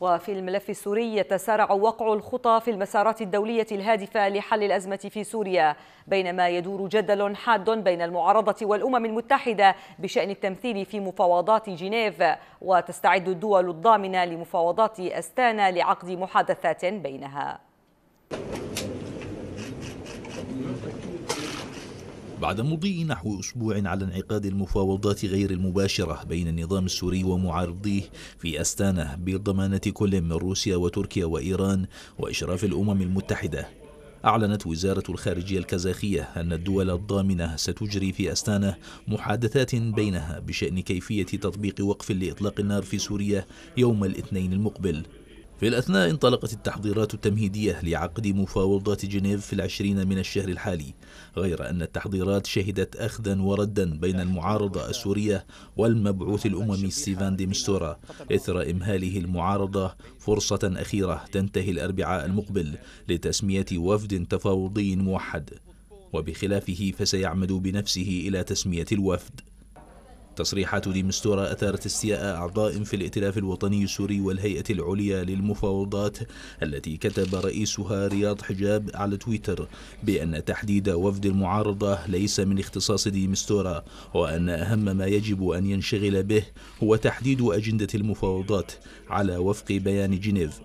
وفي الملف السوري يتسارع وقع الخطى في المسارات الدولية الهادفة لحل الأزمة في سوريا بينما يدور جدل حاد بين المعارضة والأمم المتحدة بشأن التمثيل في مفاوضات جنيف وتستعد الدول الضامنة لمفاوضات أستانا لعقد محادثات بينها بعد مضي نحو أسبوع على انعقاد المفاوضات غير المباشرة بين النظام السوري ومعارضيه في أستانة بضمانة كل من روسيا وتركيا وإيران وإشراف الأمم المتحدة أعلنت وزارة الخارجية الكازاخية أن الدول الضامنة ستجري في أستانة محادثات بينها بشأن كيفية تطبيق وقف لإطلاق النار في سوريا يوم الاثنين المقبل في الأثناء انطلقت التحضيرات التمهيدية لعقد مفاوضات جنيف في العشرين من الشهر الحالي غير أن التحضيرات شهدت أخذا وردا بين المعارضة السورية والمبعوث الأممي ستيفان دي مستورا إثر إمهاله المعارضة فرصة أخيرة تنتهي الأربعاء المقبل لتسمية وفد تفاوضي موحد وبخلافه فسيعمد بنفسه إلى تسمية الوفد تصريحات ديمستورا أثارت استياء أعضاء في الائتلاف الوطني السوري والهيئة العليا للمفاوضات التي كتب رئيسها رياض حجاب على تويتر بأن تحديد وفد المعارضة ليس من اختصاص ديمستورا وأن أهم ما يجب أن ينشغل به هو تحديد أجندة المفاوضات على وفق بيان جنيف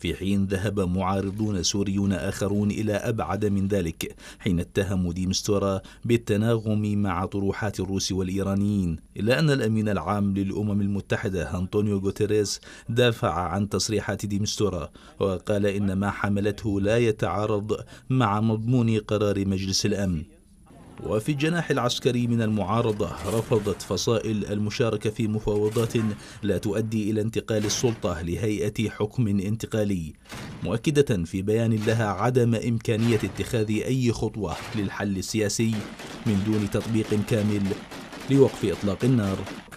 في حين ذهب معارضون سوريون آخرون إلى أبعد من ذلك حين اتهموا ديمستورا بالتناغم مع طروحات الروس والإيرانيين إلا أن الأمين العام للأمم المتحدة أنطونيو غوتيريز دافع عن تصريحات ديمستورا وقال إن ما حملته لا يتعارض مع مضمون قرار مجلس الأمن وفي الجناح العسكري من المعارضة رفضت فصائل المشاركة في مفاوضات لا تؤدي إلى انتقال السلطة لهيئة حكم انتقالي مؤكدة في بيان لها عدم إمكانية اتخاذ أي خطوة للحل السياسي من دون تطبيق كامل لوقف إطلاق النار